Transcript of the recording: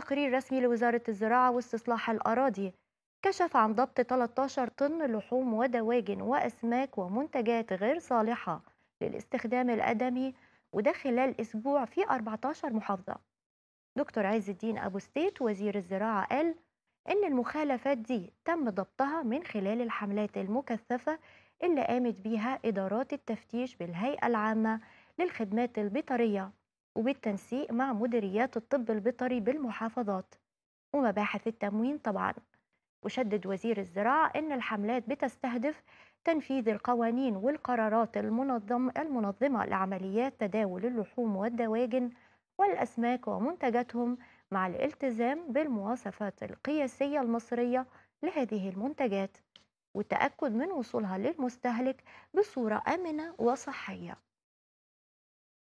تقرير رسمي لوزارة الزراعة واستصلاح الأراضي كشف عن ضبط 13 طن لحوم ودواجن وأسماك ومنتجات غير صالحة للاستخدام الآدمي وده خلال أسبوع في 14 محافظة دكتور عز الدين أبو ستيت وزير الزراعة قال إن المخالفات دي تم ضبطها من خلال الحملات المكثفة اللي قامت بيها إدارات التفتيش بالهيئة العامة للخدمات البيطرية وبالتنسيق مع مديريات الطب البيطري بالمحافظات ومباحث التموين طبعا وشدد وزير الزراعة أن الحملات بتستهدف تنفيذ القوانين والقرارات المنظم المنظمة لعمليات تداول اللحوم والدواجن والأسماك ومنتجاتهم مع الالتزام بالمواصفات القياسية المصرية لهذه المنتجات والتأكد من وصولها للمستهلك بصورة آمنة وصحية